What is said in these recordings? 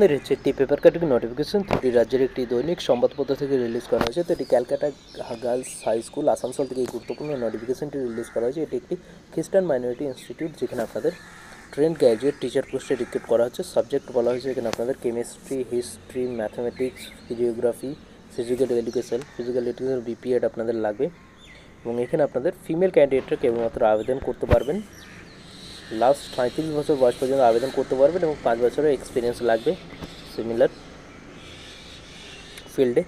আপনার হচ্ছে একটি পেপার কাটিং নোটিফিকেশন দুটি রাজ্যের একটি দৈনিক সংবাদপত্র থেকে রিলিজ করা হয়েছে তো এটি Calcutta girls high school Asansol থেকে এই গুরুত্বপূর্ণ নোটিফিকেশনটি রিলিজ করা হয়েছে এটি একটি খ্রিস্টান মাইনরিটি ইনস্টিটিউট যেখানে আপনাদের ট্রেন গ্র্যাজুয়েট টিচার পোস্টে রিক্রুট করা হচ্ছে সাবজেক্ট বলা হয়েছে এখানে আপনাদের chemistry history mathematics physiography physical education physical education BPEd আপনাদের লাগবে এবং এখানে আপনাদের ফিমেল ক্যান্ডিডেটরা কেবলমাত্র আবেদন করতে পারবেন লাস্ট সাঁত্রিশ বছর বয়স পর্যন্ত আবেদন করতে পারবেন এবং পাঁচ বছরের এক্সপিরিয়েন্স লাগবে সিমিলার ফিল্ডে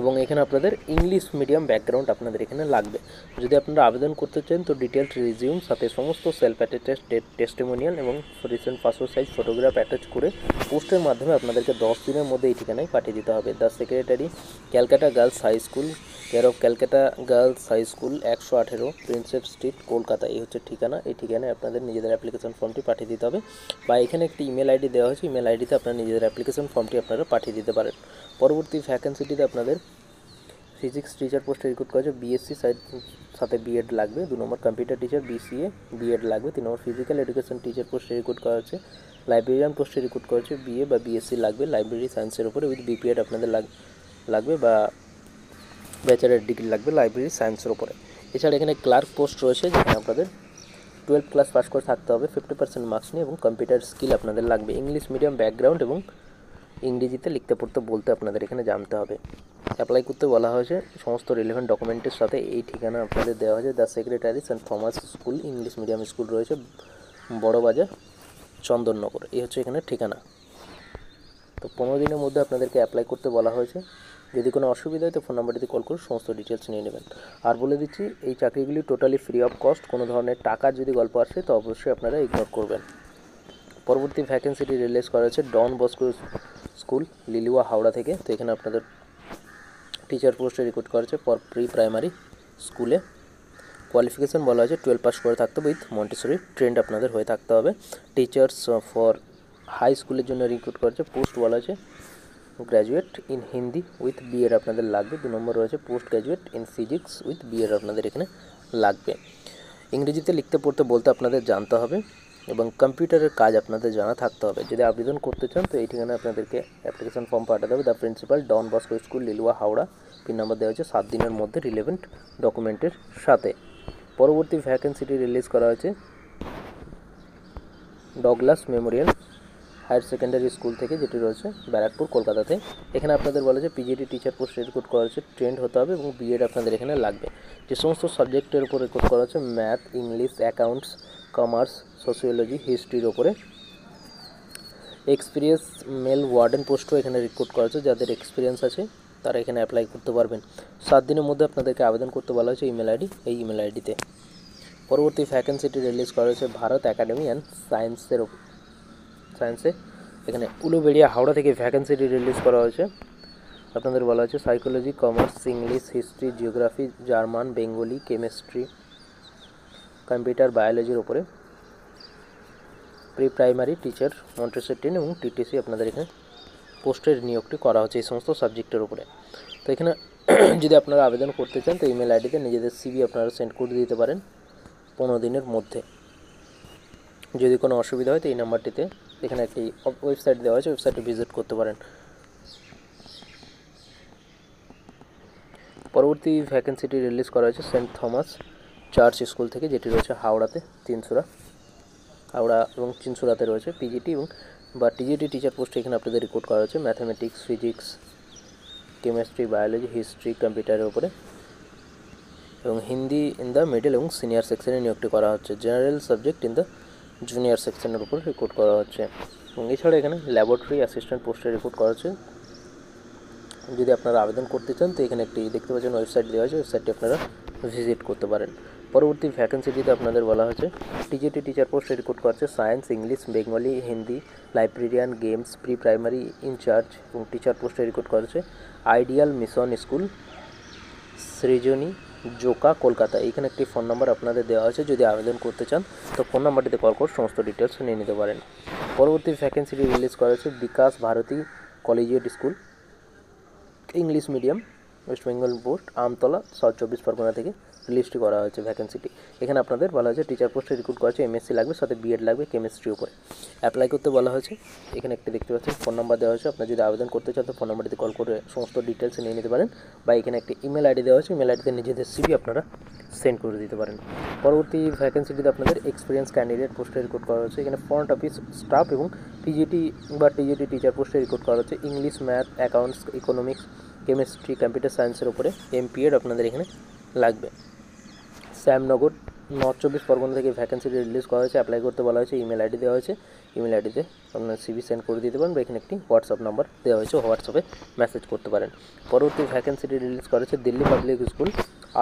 এবং এখানে আপনাদের ইংলিশ মিডিয়াম ব্যাকগ্রাউন্ড আপনাদের এখানে লাগবে যদি আপনারা আবেদন করতে চান তো ডিটেলস রিজিউম সাথে সমস্ত সেলফ অ্যাটেস্ট টেস্টিমোনিয়াল এবং recent passport size photograph attach করে পোস্টের মাধ্যমে আপনাদেরকে দশ দিনের মধ্যে এই ঠিকানায় পাঠিয়ে দিতে হবে the secretary Calcutta girls high school care of Calcutta girls high school একশো আঠেরো প্রিন্সেপ স্ট্রিট কলকাতা এই হচ্ছে ঠিকানা এই ঠিকানায় আপনাদের নিজেদের অ্যাপ্লিকেশন ফর্মটি পাঠিয়ে দিতে হবে বা এখানে একটি ইমেল আইডি দেওয়া হয়েছে ইমেল আইডিতে আপনারা নিজেদের অ্যাপ্লিকেশন ফর্মটি আপনারা পাঠিয়ে দিতে পারেন পরবর্তী ভ্যাকেন্সিটিতে আপনাদের ফিজিক্স টিচার পোস্টে রিক্রুট করা হয়েছে বিএসসি সাইড সাথে বিএড লাগবে দু number computer teacher BCA BEd লাগবে তিন নম্বর ফিজিক্যাল এডুকেশন টিচার পোস্টে রিক্রুট করা হচ্ছে লাইব্রেরিয়ান পোস্টে রিক্রুট করা হচ্ছে বিএ বা বিএসসি লাগবে লাইব্রেরি সায়েন্সের উপরে উইথ বিপিএড আপনাদের লাগবে বা ব্যাচেলার ডিগ্রি লাগবে লাইব্রেরি সায়েন্সের ওপরে এছাড়া এখানে ক্লার্ক পোস্ট রয়েছে যেখানে আপনাদের টুয়েলভ ক্লাস পাস করে থাকতে হবে ফিফটি পার্সেন্ট মার্কস নিয়ে এবং কম্পিউটার স্কিল আপনাদের লাগবে ইংলিশ মিডিয়াম ব্যাকগ্রাউন্ড এবং ইংরেজিতে লিখতে পড়তে বলতে আপনাদের এখানে জানতে হবে অ্যাপ্লাই করতে বলা হয়েছে সমস্ত রিলেভেন্ট ডকুমেন্টের সাথে এই ঠিকানা আপনাদের দেওয়া হয়েছে the secretaries and Thomas school English medium school রয়েছে বড়বাজার চন্দননগর এই হচ্ছে এখানে ঠিকানা তো পনেরো দিনের মধ্যে আপনাদেরকে অ্যাপ্লাই করতে বলা হয়েছে যদি কোনো অসুবিধা হয় তো ফোন নাম্বারটিতে কল করে সমস্ত ডিটেলস নিয়ে নেবেন আর বলে দিচ্ছি এই চাকরিগুলি টোটালি ফ্রি অফ কস্ট কোনো ধরনের টাকা যদি গল্প আসে তো অবশ্যই আপনারা ইগনোর করবেন পরবর্তী ভ্যাকেন্সিটি রিলিজ করা হয়েছে Don Bosco school Liluah Howrah থেকে তো এখানে আপনাদের টিচার পোস্টে রিক্রুট করা হয়েছে পর প্রি প্রাইমারি স্কুলে কোয়ালিফিকেশান বলা হয়েছে টুয়েলভ পাস করে থাকতে হবে উইথ মন্টেসরি ট্রেন্ড আপনাদের হয়ে থাকতে হবে টিচার্স ফর uh, হাই স্কুলের জন্য রিক্রুট করেছে পোস্ট ওয়াল আছে graduate in Hindi with BEd আপনাদের লাগবে দু নম্বর রয়েছে post graduate in physics with BEd আপনাদের এখানে লাগবে ইংরেজিতে লিখতে পড়তে বলতে আপনাদের জানতে হবে এবং কম্পিউটারের কাজ আপনাদের জানা থাকতে হবে যদি আবেদন করতে চান তো এই ঠিকানায় আপনাদেরকে অ্যাপ্লিকেশন ফর্ম পাঠাতে হবে the principal Don Bosco school Liluah Howrah pin number দেওয়া হয়েছে সাত দিনের মধ্যে রিলেভেন্ট ডকুমেন্টের সাথে পরবর্তী ভ্যাকেন্সিটি রিলিজ করা হয়েছে Douglas memorial higher secondary school থেকে যেটি রয়েছে ব্যারাকপুর কলকাতাতে এখানে আপনাদের বলে যে পিজিটি টিচার পোস্ট রেকর্ড করা হচ্ছে ট্রেন্ড হতে হবে এবং বিএড আপনাদের এখানে লাগবে যে সমস্ত সাবজেক্টের উপর রেকর্ড করা হচ্ছে math English accounts commerce sociology হিস্ট্রির ওপরে এক্সপিরিয়েন্স মেল ওয়ার্ডেন পোস্টও এখানে রেকর্ড করা হচ্ছে যাদের এক্সপিরিয়েন্স আছে তারা এখানে অ্যাপ্লাই করতে পারবেন সাত দিনের মধ্যে আপনাদেরকে আবেদন করতে বলা হয়েছে ইমেল আইডি এই ইমেল আইডিতে পরবর্তী ভ্যাকেন্সিটি রিলিজ করা হয়েছে ভারত অ্যাকাডেমি অ্যান্ড সায়েন্সের সায়েন্সে এখানে উলুবেড়িয়া হাওড়া থেকে ভ্যাকেন্সিটি রিলিজ করা হয়েছে আপনাদের বলা হয়েছে psychology commerce English history geography German Bengali chemistry computer বায়োলজির ওপরে প্রি প্রাইমারি টিচার মন্ট্রেসেটিন এবং টিটিসি আপনাদের এখানে পোস্টের নিয়োগটি করা হচ্ছে এই সমস্ত সাবজেক্টের উপরে তো এখানে যদি আপনারা আবেদন করতে চান তো ইমেল আইডিতে নিজেদের সিবি আপনারা সেন্ড করে দিতে পারেন পনেরো দিনের মধ্যে যদি কোনো অসুবিধা হয় তো এই নাম্বারটিতে এখানে একটি ওয়েবসাইট দেওয়া আছে ওয়েবসাইটে ভিজিট করতে পারেন পরবর্তী ভ্যাকেন্সিটি রিলিজ করা হয়েছে সেন্ট থমাস চার্চ স্কুল থেকে যেটি রয়েছে হাওড়াতে তিনসুরা হাওড়া এবং চিনসুরাতে রয়েছে পিজিটি এবং বা টিজিটি টিচার পোস্টে এখানে আপনাদের রিপোর্ট করা হয়েছে mathematics physics chemistry biology history কম্পিউটারের উপরে এবং হিন্দি ইন দ্য মিডল এবং সিনিয়র সেকশনে নিয়োগটি করা হচ্ছে general subject in the junior সেকশনের উপর রিক্রুট করা হচ্ছে এবং এছাড়া এখানে ল্যাবরেটরি অ্যাসিস্ট্যান্ট পোস্টে রিক্রুট করা হচ্ছে যদি আপনারা আবেদন করতে চান তো এখানে একটি দেখতে পাচ্ছেন ওয়েবসাইট দেওয়া আছে ওয়েবসাইটটি আপনারা ভিজিট করতে পারেন পরবর্তী ভ্যাকেন্সিটিতে আপনাদের বলা হয়েছে টিজেটি টিচার পোস্টে রিক্রুট করছে science English Bengali Hindi librarian games pre primary incharge এবং টিচার পোস্টে রিক্রুট করছে ideal mission school Srijani Joka Kolkata এখানে একটি ফোন নাম্বার আপনাদের দেওয়া আছে যদি আবেদন করতে চান তো ফোন নাম্বারটিতে কল করে সমস্ত ডিটেলস নিয়ে নিতে পারেন পরবর্তী ভ্যাকেন্সিটি রিলিজ করা হয়েছে Bikash Bharati collegiate school English medium West Bengal board Amtala South চব্বিশ পরগনা থেকে লিস্টটি করা হয়েছে ভ্যাকেন্সিটি এখানে আপনাদের বলা হয়েছে টিচার পোস্টে রিক্রুট করা হয়েছে এমএসসি লাগবে সাথে বিএড লাগবে কেমিস্ট্রি উপরে অ্যাপ্লাই করতে বলা হয়েছে এখানে একটি দেখতে পাচ্ছেন ফোন নাম্বার দেওয়া হয়েছে আপনার যদি আবেদন করতে চান তো ফোন নাম্বারটিতে কল করে সমস্ত ডিটেলস নিয়ে নিতে পারেন বা এখানে একটি ইমেল আইডি দেওয়া হয়েছে ইমেল আইডিতে নিজেদের সিভি আপনারা সেন্ড করে দিতে পারেন পরবর্তী ভ্যাকেন্সিটিতে আপনাদের এক্সপিরিয়েন্স ক্যান্ডিডেট পোস্টে রিক্রুট করা হয়েছে এখানে ফ্রন্ট অফিস স্টাফ এবং পিজিটি বা টিজিটি টিচার পোস্টে রিক্রুট করা হচ্ছে English math accounts economics chemistry computer সায়েন্সের উপরে এমপিএড আপনাদের এখানে লাগবে শ্যামনগর নর্থ চব্বিশ পরগনা থেকে ভ্যাকেন্সিটি রিলিজ করা হয়েছে অ্যাপ্লাই করতে বলা হয়েছে ইমেল আইডি দেওয়া হয়েছে ইমেল আইডিতে আপনার সিভি সেন্ড করে দিতে পারেন বা এখানে একটি হোয়াটসঅ্যাপ নাম্বার দেওয়া হয়েছে হোয়াটসঅ্যাপে মেসেজ করতে পারেন পরবর্তী ভ্যাকেন্সিটি রিলিজ করা হয়েছে দিল্লি পাবলিক স্কুল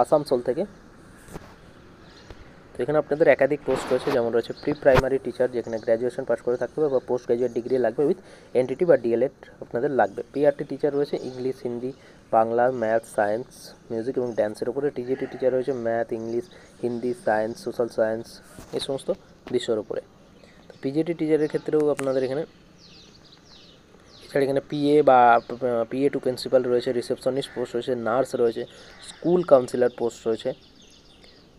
আসামসোল থেকে তো এখানে আপনাদের একাধিক পোস্ট রয়েছে যেমন রয়েছে প্রি প্রাইমারি টিচার যেখানে গ্র্যাজুয়েশন পাস করে থাকতে হবে বা পোস্ট গ্র্যাজুয়েট ডিগ্রি লাগবে উইথ এনটিটি বা ডিএলএড আপনাদের লাগবে পিআরটি টিচার রয়েছে English Hindi Bangla math science music এবং ড্যান্সের উপরে টিজিটি টিচার রয়েছে math English Hindi science social science এই সমস্ত বিষয়ের উপরে তো পিজিটি টিচারের ক্ষেত্রেও আপনাদের এখানে এখানে পিএ বা পিএ টু প্রিন্সিপাল রয়েছে রিসেপশনিস্ট পোস্ট রয়েছে নার্স রয়েছে স্কুল কাউন্সিলর পোস্ট রয়েছে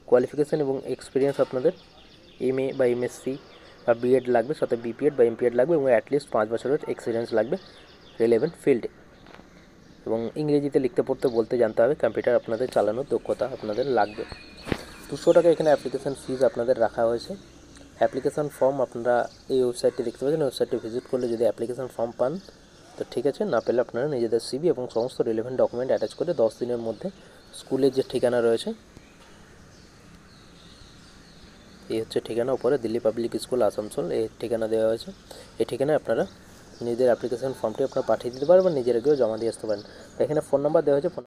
কোয়ালিফিকেশান এবং এক্সপিরিয়েন্স আপনাদের এম এ বা এমএসসি বা বিএড লাগবে সাথে বিপিএড বা এমপিএড লাগবে এবং অ্যাটলিস্ট পাঁচ বছরের এক্সপিরিয়েন্স লাগবে রেলেভেন্ট ফিল্ডে এবং ইংরেজিতে লিখতে পড়তে বলতে জানতে হবে কম্পিউটার আপনাদের চালানোর দক্ষতা আপনাদের লাগবে দুশো টাকা এখানে অ্যাপ্লিকেশান ফিজ আপনাদের রাখা হয়েছে অ্যাপ্লিকেশান ফর্ম আপনারা এই ওয়েবসাইটটি দেখতে পাচ্ছেন ওয়েবসাইটটি ভিজিট করলে যদি অ্যাপ্লিকেশান ফর্ম পান তো ঠিক আছে না পেলে আপনারা নিজেদের সিবি এবং সমস্ত রিলেভেন্ট ডকুমেন্ট অ্যাটাচ করে দশ দিনের মধ্যে স্কুলের যে ঠিকানা রয়েছে এই হচ্ছে ঠিকানা উপরে দিল্লি পাবলিক স্কুল আসানসোল এই ঠিকানা দেওয়া হয়েছে এই ঠিকানায় আপনারা নিজেদের অ্যাপ্লিকেশন ফর্মটি আপনারা পাঠিয়ে দিতে পারেন বা নিজেরা গিয়েও জমা দিয়ে আসতে পারেন এখানে ফোন নাম্বার দেওয়া হয়েছে